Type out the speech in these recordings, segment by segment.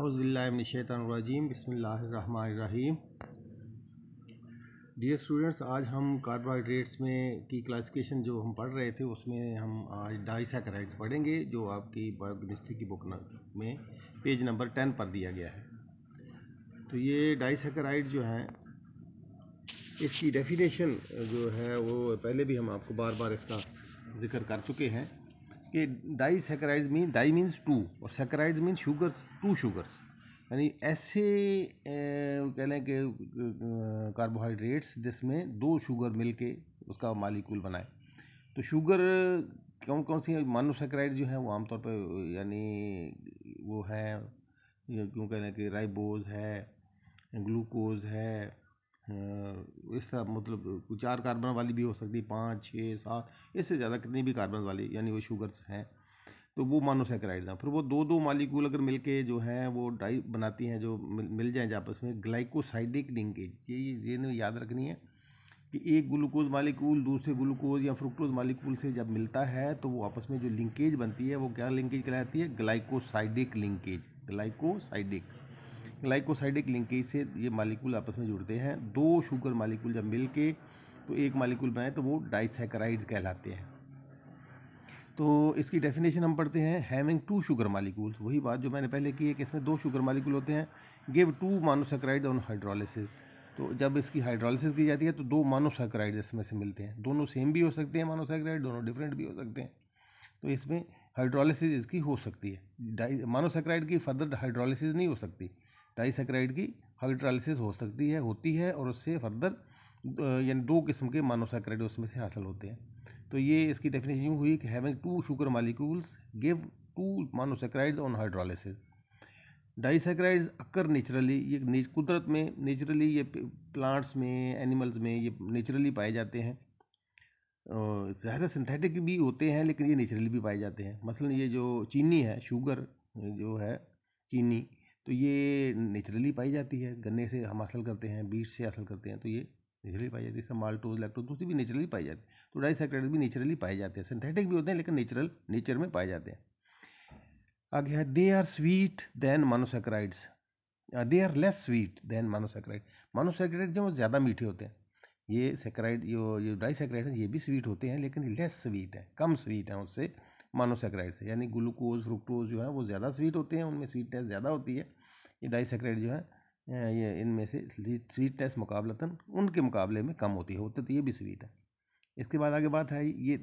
अज़बिल्लाशैतरजीम बसमीम dear students आज हम कार्बोहाइड्रेट्स में की क्लासिफिकेशन जो हम पढ़ रहे थे उसमें हम आज डाइसैकराइड्स पढ़ेंगे जो आपकी बायोकेमिस्ट्री की बुक में पेज नंबर टेन पर दिया गया है तो ये डाइसैकराइड जो हैं इसकी डेफिनेशन जो है वो पहले भी हम आपको बार बार इसका ज़िक्र कर चुके हैं कि disaccharide mean di means two और saccharide mean sugars two sugars यानी ऐसे कह लें कि कार्बोहाइड्रेट्स जिसमें दो शुगर मिल के उसका मालिकूल बनाए तो शुगर कौन कौन सी सेक्राइड जो है वो आमतौर पर यानी वो है क्यों कह लें कि राइबोज है ग्लूकोज है इस तरह मतलब चार कार्बन वाली भी हो सकती है पाँच छः सात इससे ज़्यादा कितनी भी कार्बन वाली यानी वो शुगर्स हैं तो वो मोनोसेक्राइड था फिर वो दो दो मालिकूल अगर मिल के जो हैं वो डाई बनाती हैं जो मिल, मिल जाएँ आपस में ग्लाइकोसाइडिक लिंकेज ये ये याद रखनी है कि एक ग्लूकोज मालिकूल दूसरे ग्लूकोज या फ्रुक्टोज मालिकूल से जब मिलता है तो वो आपस में जो लिंकेज बनती है वो क्या लिंकेज कहलाती है glycosidic linkage glycosidic glycosidic linkage से ये मालिकूल आपस में जुड़ते हैं दो शुगर मालिकूल जब मिल के तो एक मालिकूल बनाए तो वो डाइसैकराइड्स कहलाते हैं तो इसकी डेफिनेशन हम पढ़ते हैं हैविंग टू शुगर मालिकूल वही बात जो मैंने पहले की है कि इसमें दो शुगर मालिकूल होते हैं give two monosaccharide on hydrolysis तो जब इसकी हाइड्रोलिसिस की जाती है तो दो मानोसैकराइड इसमें से मिलते हैं दोनों सेम भी हो सकते हैं मानोसैक्राइड दोनों डिफरेंट भी हो सकते हैं तो इसमें हाइड्रोलिसिस इसकी हो सकती है मानोसैकराइड की फर्दर हाइड्रोलिसिस नहीं हो सकती डाइसेक्राइड की हाइड्रालिसिस हो सकती है होती है और उससे फर्दर यानी दो किस्म के मानोसैक्राइड उसमें से हासिल होते हैं तो ये इसकी डेफिनेशन यूँ हुई कि having two sugar molecules give two monosaccharides on hydrolysis disaccharides occur naturally ये कुदरत में नेचुरली ये प्लांट्स में एनिमल्स में ये नेचुरली पाए जाते हैं ज़्यादा सिंथेटिक भी होते हैं लेकिन ये नेचुरली भी पाए जाते हैं मसलन ये जो चीनी है शुगर जो है चीनी तो ये नेचुरली पाई जाती है गन्ने से हम हासिल करते हैं बीज से हासिल करते हैं तो ये नेचुरली पाई जाती है इसमें माल्टोज लैक्टोज दूसरी भी नेचुरली पाई जाती है तो डाइसेक्टाइड भी नेचुरली पाए जाते हैं सिंथेटिक भी होते हैं लेकिन नेचुरल नेचर में पाए जाते हैं आगे है they are sweet than monosaccharides they are less sweet than monosaccharide monosaccharide जो ज़्यादा मीठे होते हैं ये सेक्राइड जो ये डाइसेक्राइड ये भी स्वीट होते हैं लेकिन लेस स्वीट है कम स्वीट हैं उससे मानोसेक्राइड से यानी ग्लूकोज फ्रुक्टोज जो है वो ज़्यादा स्वीट होते हैं उनमें स्वीटनेस ज़्यादा होती है ये डाइसेक्राइड जो है ये इनमें से स्वीटनेस मुकाबलतन उनके मुकाबले में कम होती है होते तो ये भी स्वीट है इसके बाद आगे बात है ये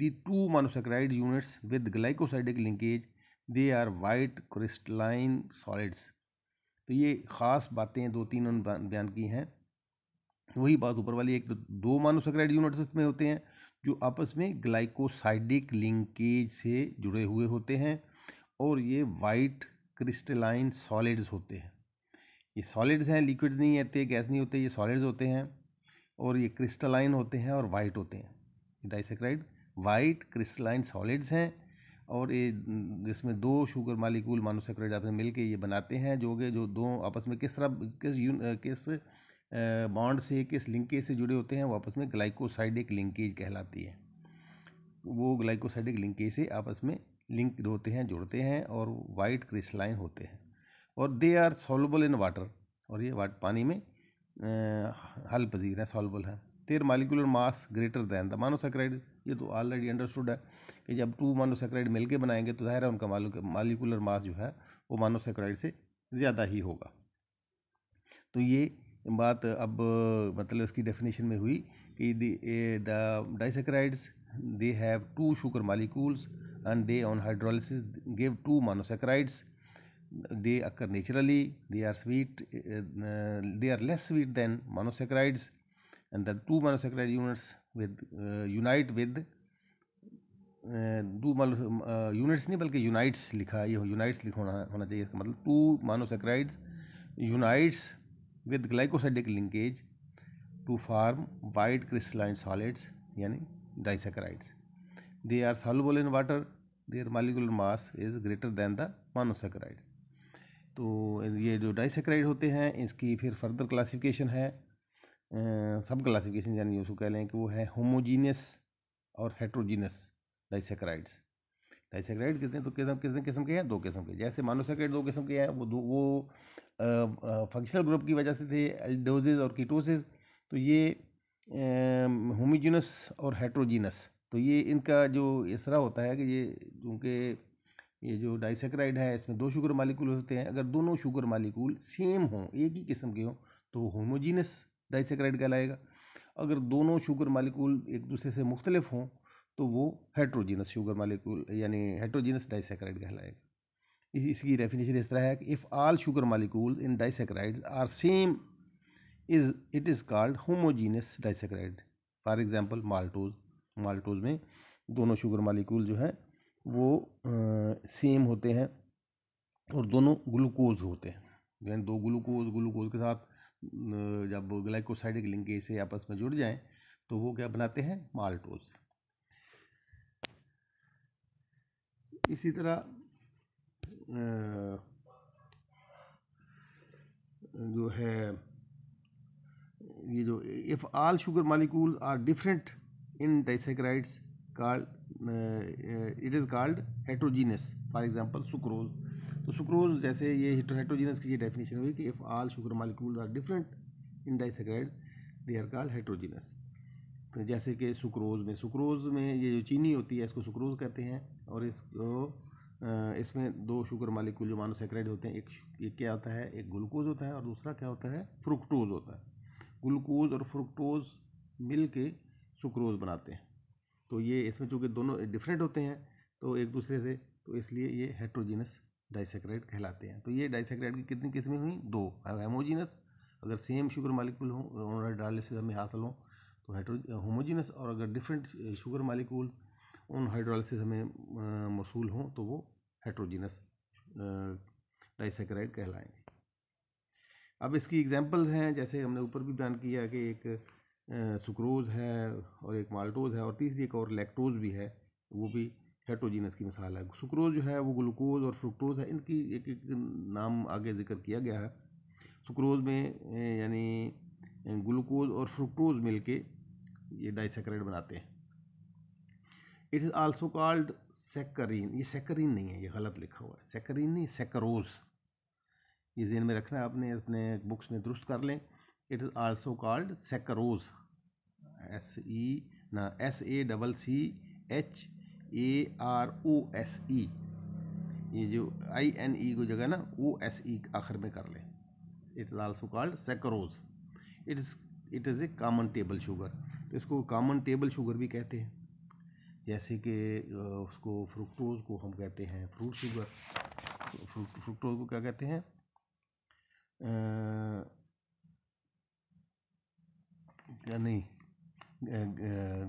the two monosaccharide units with glycosidic linkage they are white crystalline solids तो ये ख़ास बातें दो तीन उन बयान की हैं वही बात ऊपर वाली एक तो दो मानोसेक्राइड यूनिट्स इसमें होते हैं जो आपस में ग्लाइकोसाइडिक लिंकेज से जुड़े हुए होते हैं और ये वाइट क्रिस्टलाइन सॉलिड्स होते हैं ये सॉलिड्स हैं लिक्विड नहीं होते गैस नहीं होते ये सॉलिड्स होते हैं और ये क्रिस्टलाइन होते हैं और वाइट होते हैं डाइसेक्राइड वाइट क्रिस्टलाइन सॉलिड्स हैं और ये जिसमें दो शुगर मालिकूल मानोसेक्राइड आपस में मिलके ये बनाते हैं जो कि जो दो आपस में किस तरह किस किस बॉन्ड से किस लिंकेज से जुड़े होते हैं वो आपस में ग्लाइकोसाइडिक लिंकेज कहलाती है वो ग्लाइकोसाइडिक लिंकेज से आपस में लिंक होते हैं जुड़ते हैं और वाइट क्रिस्टलाइन होते हैं और they are soluble in water और ये वाट पानी में हल पजीर है सॉलबल है their molecular mass greater than the monosaccharide ये तो ऑलरेडी अंडरस्टूड है कि जब टू मानोसेक्राइड मिलके बनाएंगे तो ज़ाहिर है उनका मालिकुलर मास जो है वो मानोसेक्राइड से ज़्यादा ही होगा तो ये बात अब मतलब उसकी डेफिनेशन में हुई कि the disaccharides they have two sugar molecules and they on hydrolysis give two monosaccharides they occur naturally they are sweet they are less sweet than monosaccharides and the two monosaccharide units with unite with two mono units नहीं बल्कि unites लिखा ये unites लिखा होना होना चाहिए इसका मतलब two monosaccharides unites with glycosidic linkage to form white crystalline solids यानी disaccharides they are soluble in water they are molecular mass is greater than the monosaccharide तो ये जो डाइसेकराइड होते हैं इसकी फिर फर्दर क्लासिफिकेशन है सब क्लासिफिकेशन यानी उसको कह लें कि वो है होमोजीनियस और हेट्रोजीनियस डाइसेकराइड्स डाइसेक्राइड कितने तो किस किस्म के हैं दो किस्म के जैसे मानोसेक्राइड दो किस्म के हैं वो दो वो फंक्शनल ग्रुप की वजह से थे एल्डोजेज और कीटोसिस तो ये होमोजीनस और हेट्रोजीनस तो ये इनका जो इसरा होता है कि ये चूँकि ये जो डाइसेक्राइड है इसमें दो शुगर मालिकूल होते हैं अगर दोनों शुगर मालिकूल सेम हों एक ही किस्म के हों तो होमोजीनस डाइसेक्राइड कहलाएगा अगर दोनों शुगर मालिकूल एक दूसरे से मुख्तलिफ हों तो वो हेट्रोजीनस शुगर मालिकूल यानी हेट्रोजीनस डाइसेक्राइड कहलाएगा इसकी डेफिनेशन इस तरह है कि if all sugar molecule in disaccharides are same is it is called homogeneous disaccharide for example maltose maltose में दोनों शुगर मालिकूल जो हैं वो सेम होते हैं और दोनों ग्लूकोज होते हैं यानी दो ग्लूकोज ग्लूकोज के साथ जब ग्लाइकोसाइडिक लिंकेज से आपस में जुड़ जाएं तो वो क्या बनाते हैं माल्टोज इसी तरह जो है ये जो if all sugar molecule are different in disaccharides card it is called heterogeneous for example sucrose तो सुक्रोज जैसे ये हेट्रोजीनस की ये डेफिनेशन हुई कि if all sugar molecule are different in disaccharide they are called heterogeneous जैसे कि sucrose में सुक्रोज में ये जो चीनी होती है इसको सुक्रोज कहते हैं और इसको इसमें दो शुगर मालिक्यूल जो मोनोसेक्राइड होते हैं एक एक क्या होता है एक ग्लूकोज होता है और दूसरा क्या होता है फ्रुक्टोज होता है ग्लूकोज और फ्रुक्टोज मिल के सुक्रोज बनाते हैं तो ये इसमें चूँकि दोनों डिफरेंट होते हैं तो एक दूसरे से तो इसलिए ये हेट्रोजीनस डाइसेक्राइड कहलाते हैं तो ये डाइसेक्राइड की कितनी किस्में हुई दो हेमोजीनस अगर सेम शुगर मालिक्यूल हो डायलिसिस हमें हासिल हो तो हेट्रो होमोजीनस और अगर डिफरेंट शुगर मालिक्यूल्स उन हाइड्रोलिसिस हमें मौसूल हों तो वो हेट्रोजीनस डाइसेक्राइड कहलाएंगे अब इसकी एग्जांपल्स हैं जैसे हमने ऊपर भी बयान किया कि एक सुक्रोज है और एक माल्टोज है और तीसरी एक और लैक्टोज भी है वो भी हेट्रोजीनस की मिसाल है सुक्रोज जो है वो ग्लूकोज और फ्रुक्टोज है इनकी एक एक नाम आगे जिक्र किया गया है सुक्रोज में यानी ग्लूकोज और फ्रुक्टोज मिलके ये डाइसेक्राइड बनाते हैं it is also called saccharin ये सेकरीन नहीं है ये गलत लिखा हुआ है सेकरीन नहीं सेकरोज ये जेन में रखना है आपने अपने बुक्स में दुरुस्त कर लें it is also called sucrose S E ना S A double C H A R O S E ये जो आई एन ई को जगह ना ओ एस ई आखिर में कर लें it is also called sucrose it is it is a common table sugar तो इसको कॉमन टेबल शुगर भी कहते हैं जैसे कि उसको फ्रुक्टोज़ को हम कहते हैं फ्रूट शुगर फ्रुक्टोज़ को क्या कहते हैं क्या नहीं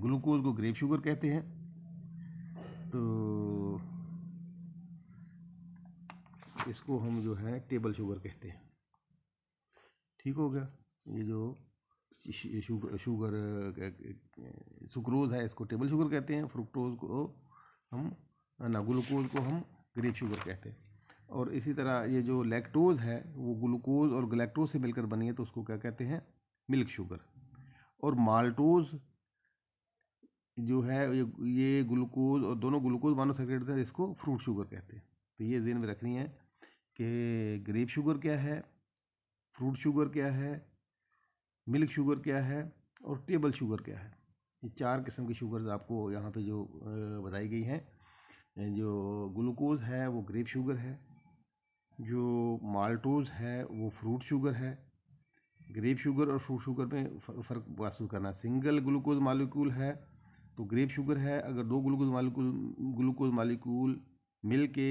ग्लूकोज को ग्रेप शुगर कहते हैं तो इसको हम जो है टेबल शुगर कहते हैं ठीक हो गया ये जो शुगर सुक्रोज़ है इसको टेबल शुगर कहते हैं फ्रुक्टोज़ को हम ना ग्लूकोज़ को हम ग्रेप शुगर कहते हैं और इसी तरह ये जो लैक्टोज़ है वो ग्लूकोज़ और गलैक्टोज से मिलकर बनी है तो उसको क्या कहते हैं मिल्क शुगर और माल्टोज़ जो है ये ये ग्लूकोज और दोनों ग्लूकोज सेक्रेट हैं इसको फ्रूट शुगर कहते हैं तो ये जेन में रखनी है कि ग्रेप शुगर क्या है फ्रूट शुगर क्या है मिल्क शुगर क्या है और टेबल शुगर क्या है ये चार किस्म की शुगर्स आपको यहाँ पे जो बताई गई हैं जो ग्लूकोज़ है वो ग्रेप शुगर है जो माल्टोज़ है वो फ्रूट शुगर है ग्रेप शुगर और फ्रूट शुगर में फ़र्क महसूस करना सिंगल ग्लूकोज मालिक्यूल है तो ग्रेप शुगर है अगर दो ग्लूकोज मालिक्यूल ग्लूकोज मालिक्यूल मिल के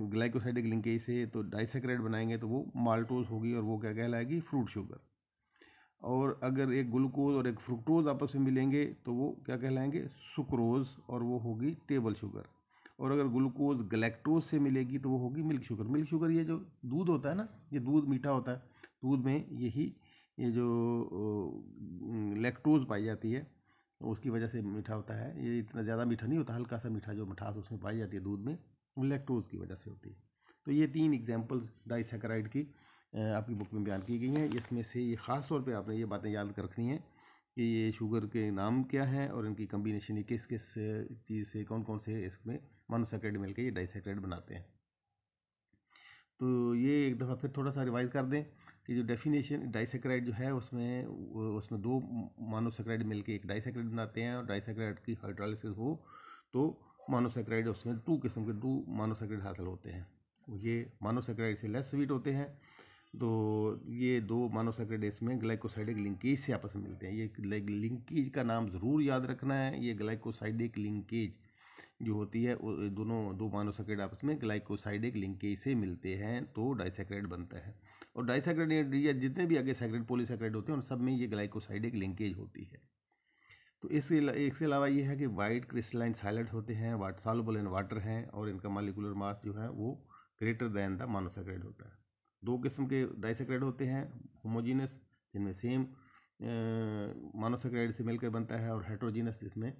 ग्लाइकोसाइडिक लिंकेज से तो डाइसेक्रेट बनाएंगे तो वो माल्टोज होगी और वो क्या कहलाएगी फ्रूट शुगर और अगर एक ग्लूकोज और एक फ्रुक्टोज आपस में मिलेंगे तो वो क्या कहलाएंगे सुक्रोज और वो होगी टेबल शुगर और अगर ग्लूकोज गलेक्टोज से मिलेगी तो वो होगी मिल्क शुगर मिल्क शुगर ये जो दूध होता है ना ये दूध मीठा होता है दूध में यही ये जो लैक्टोज पाई जाती है उसकी वजह से मीठा होता है ये इतना ज़्यादा मीठा नहीं होता हल्का सा मीठा जो मिठास उसमें पाई जाती है दूध में वो लैक्टोज की वजह से होती है तो ये तीन एग्जाम्पल्स डाइसेकराइड की आपकी बुक में बयान की गई हैं इसमें से ये ख़ास तौर पे आपने ये बातें याद रखनी हैं कि ये शुगर के नाम क्या हैं और इनकी कम्बिनेशन ये किस किस चीज़ से कौन कौन से इसमें मोनोसेक्रेड मिलकर ये डाइसेक्रेड बनाते हैं तो ये एक दफ़ा फिर थोड़ा सा रिवाइज कर दें कि जो डेफिनेशन डाइसेक्राइड जो है उसमें उसमें दो मानोसेक्राइड मिलके एक डाइसेक्राइड बनाते हैं और डाइसेक्राइड की हाइड्रोलिसिस हो तो मानोसेक्राइड उसमें टू किस्म के टू मानोसेक्राइड हासिल होते हैं ये मानोसेक्राइड से लेस स्वीट होते हैं तो ये दो मानोसैकरेडेस में ग्लाइकोसाइडिक लिंकेज से आपस में मिलते हैं ये लिंकेज का नाम ज़रूर याद रखना है ये ग्लाइकोसाइडिक लिंकेज जो होती है दोनों दो मानोसैकरेड आपस में ग्लाइकोसाइडिक लिंकेज से मिलते हैं तो डाइसेक्रेड बनता है और डाइसैक्रेड या जितने भी आगे सैक्रेड पोलीसैक्रेड होते हैं उन सब में ये ग्लाइकोसाइडिक लिंकेज होती है तो इसके इसके अलावा ये है कि वाइट क्रिस्टलाइन साइलेंट होते हैं वाट सॉलबल इन वाटर हैं और इनका मालिकुलर मास जो है वो ग्रेटर दैन द मानोसैक्रेड होता है दो किस्म के डाइसेक्राइड होते हैं होमोजीनस जिनमें सेम मानोसेक्राइड से मिलकर बनता है और हाइड्रोजीनस जिसमें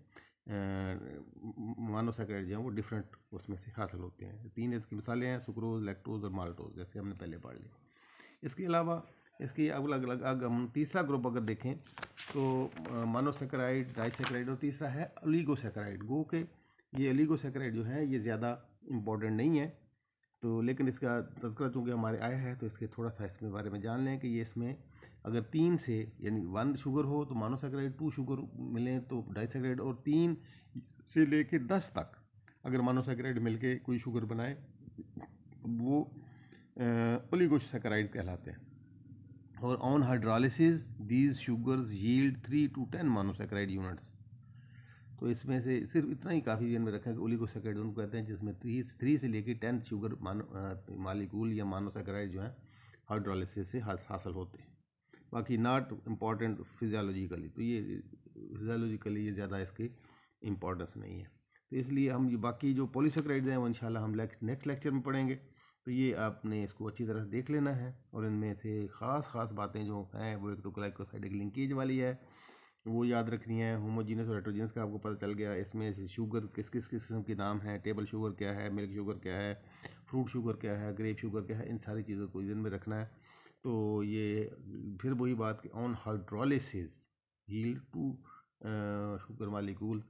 मानोसेक्राइड जो है वो डिफरेंट उसमें से हासिल होते हैं तीन इसकी मिसालें हैं सुक्रोज लैक्टोज और माल्टोज जैसे हमने पहले पढ़ ली इसके अलावा इसकी अगला अलग अगर हम तीसरा ग्रुप अगर देखें तो मानोसेक्राइड डाइसेक्राइड और तीसरा है अलीगोसेक्राइड गो के ये अलीगोसेक्राइड जो है ये ज़्यादा इम्पॉर्टेंट नहीं है तो लेकिन इसका तस्करा चूँकि हमारे आया है तो इसके थोड़ा सा इसके बारे में जान लें कि ये इसमें अगर तीन से यानी वन शुगर हो तो मानोसैकराइड टू शुगर मिलें तो डाइसैकराइड और तीन से ले कर दस तक अगर मानोसैकराइड मिल के कोई शुगर बनाए वो ओलिगोसैकराइड कहलाते हैं और on hydrolysis these sugars yield three to ten monosaccharide units तो इसमें से सिर्फ इतना ही काफ़ी जन में रखें कि सेकेंड उनको कहते हैं जिसमें थ्री थ्री से लेकर टेन शुगर मानो मालिकूल या मानोसेक्राइड जो है हाइड्रोलिस से हासिल होते हैं बाकी नॉट इम्पॉर्टेंट फिजियोलॉजिकली तो ये फिजियोलॉजिकली ये ज़्यादा इसकी इम्पोर्टेंस नहीं है तो इसलिए हम ये बाकी जो पोलिसक्राइड हैं वो इंशाल्लाह हम नेक्स्ट लेक्चर में पढ़ेंगे तो ये आपने इसको अच्छी तरह से देख लेना है और इनमें से ख़ास ख़ास बातें जो हैं वो एक तो ग्लाइकोसाइडिक लिंकेज वाली है वो याद रखनी है होमोजीनस और हाइड्रोजीनस का आपको पता चल गया इसमें शुगर किस किस किस्म के नाम है टेबल शुगर क्या है मिल्क शुगर क्या है फ्रूट शुगर क्या है ग्रेप शुगर क्या है इन सारी चीज़ों को इधन में रखना है तो ये फिर वही बात कि on hydrolysis yield two sugar molecule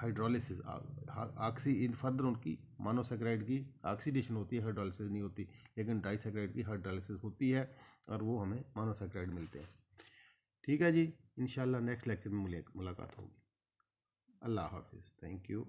hydrolysis ऑक्सी इन फर्दर उनकी मानोसेक्राइड की ऑक्सीडेशन होती है हाइड्रोलिस नहीं होती लेकिन डाइसेक्राइड की हाइड्रोलिस होती है और वो हमें मानोसेक्राइड मिलते हैं ठीक है जी इन नेक्स्ट लेक्चर में मुलाकात होगी अल्लाह हाफिज़ थैंक यू